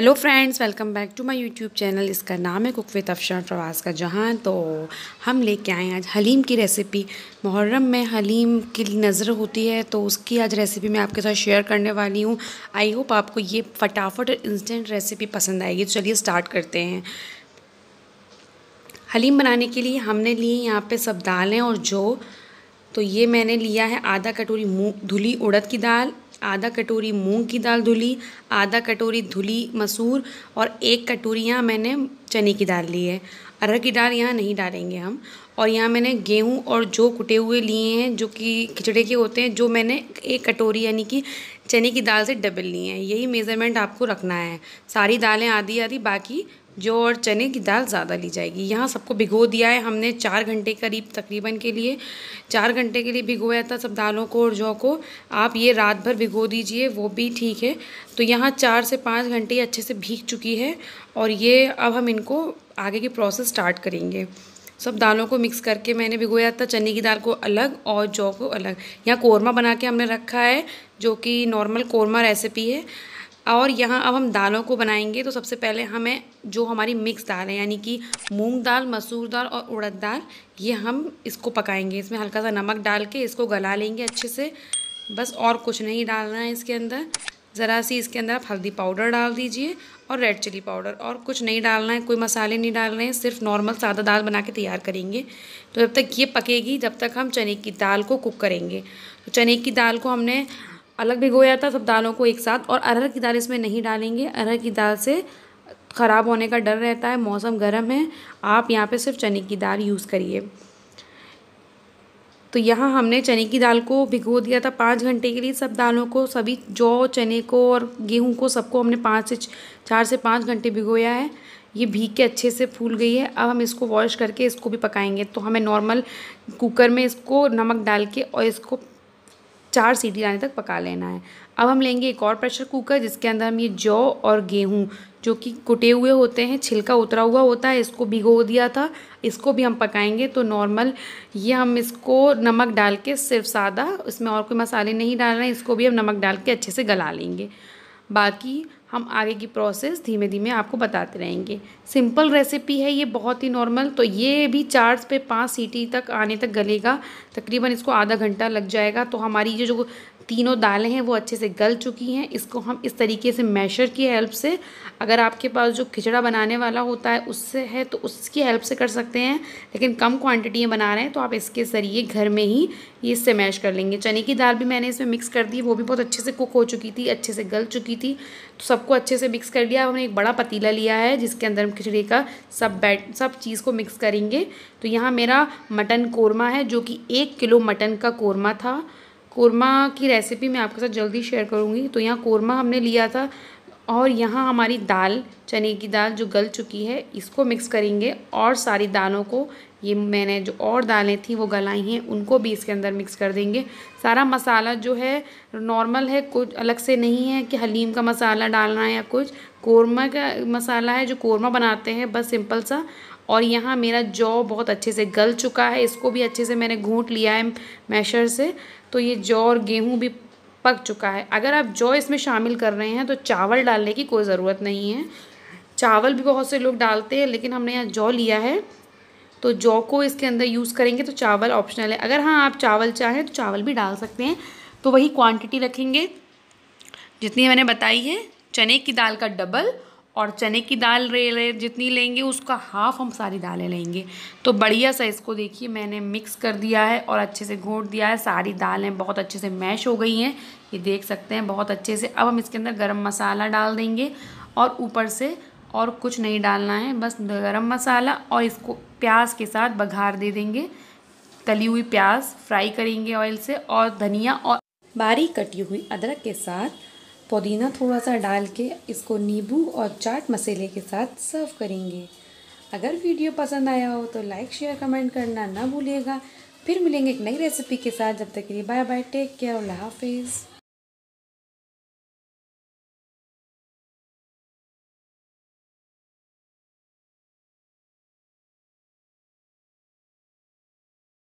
hello friends welcome back to my YouTube channel इसका नाम है कुक विद अफशान प्रवास का जहां तो हम लेके आए आज हलीम की रेसिपी मुहर्रम में हलीम की नज़र होती है तो उसकी आज रेसिपी मैं आपके साथ शेयर करने वाली हूं आई होप आपको ये फटाफट और इंस्टेंट रेसिपी पसंद आएगी तो चलिए स्टार्ट करते हैं हलीम बनाने के लिए हमने लिए यहाँ पर सब दालें और जो तो ये मैंने लिया है आधा कटोरी मूँग धुली उड़द की दाल आधा कटोरी मूंग की दाल धुली आधा कटोरी धुली मसूर और एक कटोरी यहाँ मैंने चने की दाल ली है अरहर की दाल यहाँ नहीं डालेंगे हम और यहाँ मैंने गेहूँ और जो कुटे हुए लिए हैं जो कि खिचड़े के होते हैं जो मैंने एक कटोरी यानी कि चने की दाल से डबल लिए हैं यही मेज़रमेंट आपको रखना है सारी दालें आधी आधी बाकी जो और चने की दाल ज़्यादा ली जाएगी यहाँ सबको भिगो दिया है हमने चार घंटे करीब तकरीबन के लिए चार घंटे के लिए भिगोया था सब दालों को और जौ को आप ये रात भर भिगो दीजिए वो भी ठीक है तो यहाँ चार से पाँच घंटे अच्छे से भीग चुकी है और ये अब हम इनको आगे की प्रोसेस स्टार्ट करेंगे सब दालों को मिक्स करके मैंने भिगोया था चने की दाल को अलग और जौ को अलग यहाँ कौरमा बना के हमने रखा है जो कि नॉर्मल कौरमा रेसिपी है और यहाँ अब हम दालों को बनाएंगे तो सबसे पहले हमें जो हमारी मिक्स दाल है यानी कि मूंग दाल मसूर दाल और उड़द दाल ये हम इसको पकाएंगे इसमें हल्का सा नमक डाल के इसको गला लेंगे अच्छे से बस और कुछ नहीं डालना है इसके अंदर ज़रा सी इसके अंदर आप हल्दी पाउडर डाल दीजिए और रेड चिली पाउडर और कुछ नहीं डालना है कोई मसाले नहीं डाल रहे हैं सिर्फ नॉर्मल सादा दाल बना के तैयार करेंगे तो जब तक ये पकेगी जब तक हम चने की दाल को कुक करेंगे तो चने की दाल को हमने अलग भिगोया था सब दालों को एक साथ और अरहर की दाल इसमें नहीं डालेंगे अरहर की दाल से ख़राब होने का डर रहता है मौसम गर्म है आप यहाँ पे सिर्फ चने की दाल यूज़ करिए तो यहाँ हमने चने की दाल को भिगो दिया था पाँच घंटे के लिए सब दालों को सभी जौ चने को और गेहूँ को सबको हमने पाँच से चार से पाँच घंटे भिगोया है ये भीग के अच्छे से फूल गई है अब हम इसको वॉश करके इसको भी पकाएंगे तो हमें नॉर्मल कुकर में इसको नमक डाल के और इसको चार सीटी आने तक पका लेना है अब हम लेंगे एक और प्रेशर कुकर जिसके अंदर हम ये जौ और गेहूँ जो कि कुटे हुए होते हैं छिलका उतरा हुआ होता है इसको भिगो दिया था इसको भी हम पकाएंगे तो नॉर्मल ये हम इसको नमक डाल के सिर्फ सादा इसमें और कोई मसाले नहीं डाल रहे हैं इसको भी हम नमक डाल के अच्छे से गला लेंगे बाकी हम आगे की प्रोसेस धीमे धीमे आपको बताते रहेंगे सिंपल रेसिपी है ये बहुत ही नॉर्मल तो ये भी चार पे पाँच सीटी e तक आने तक गलेगा तकरीबन इसको आधा घंटा लग जाएगा तो हमारी ये जो तीनों दालें हैं वो अच्छे से गल चुकी हैं इसको हम इस तरीके से मैशर की हेल्प से अगर आपके पास जो खिचड़ा बनाने वाला होता है उससे है तो उसकी हेल्प से कर सकते हैं लेकिन कम क्वांटिटी में बना रहे हैं तो आप इसके ज़रिए घर में ही ये इससे मैश कर लेंगे चने की दाल भी मैंने इसमें मिक्स कर दी वो भी बहुत अच्छे से कुक हो चुकी थी अच्छे से गल चुकी थी तो सबको अच्छे से मिक्स कर लिया हमने एक बड़ा पतीला लिया है जिसके अंदर हम खिचड़ी का सब बैट सब चीज़ को मिक्स करेंगे तो यहाँ मेरा मटन कोरमा है जो कि एक किलो मटन का कोरमा था कोरमा की रेसिपी मैं आपके साथ जल्दी शेयर करूँगी तो यहाँ कोरमा हमने लिया था और यहाँ हमारी दाल चने की दाल जो गल चुकी है इसको मिक्स करेंगे और सारी दालों को ये मैंने जो और दालें थी वो गलाई हैं उनको भी इसके अंदर मिक्स कर देंगे सारा मसाला जो है नॉर्मल है कुछ अलग से नहीं है कि हलीम का मसाला डालना है या कुछ कोरमा का मसाला है जो कोरमा बनाते हैं बस सिंपल सा और यहाँ मेरा जॉ बहुत अच्छे से गल चुका है इसको भी अच्छे से मैंने घूट लिया है मैशर से तो ये जौ और गेहूँ भी पक चुका है अगर आप जौ इसमें शामिल कर रहे हैं तो चावल डालने की कोई ज़रूरत नहीं है चावल भी बहुत से लोग डालते हैं लेकिन हमने यहाँ जौ लिया है तो जौ को इसके अंदर यूज़ करेंगे तो चावल ऑप्शनल है अगर हाँ आप चावल चाहें तो चावल भी डाल सकते हैं तो वही क्वांटिटी रखेंगे जितनी मैंने बताई है चने की दाल का डबल और चने की दाल रे जितनी लेंगे उसका हाफ हम सारी दालें लेंगे तो बढ़िया सा इसको देखिए मैंने मिक्स कर दिया है और अच्छे से घोट दिया है सारी दालें बहुत अच्छे से मैश हो गई हैं ये देख सकते हैं बहुत अच्छे से अब हम इसके अंदर गरम मसाला डाल देंगे और ऊपर से और कुछ नहीं डालना है बस गर्म मसाला और इसको प्याज के साथ बघार दे देंगे तली हुई प्याज फ्राई करेंगे ऑयल से और धनिया और बारीक कटी हुई अदरक के साथ पुदीना थोड़ा सा डाल के इसको नींबू और चाट मसाले के साथ सर्व करेंगे अगर वीडियो पसंद आया हो तो लाइक शेयर कमेंट करना ना भूलिएगा फिर मिलेंगे एक नई रेसिपी के साथ जब तक के लिए बाय बाय टेक केयर अल्लाह हाफिज़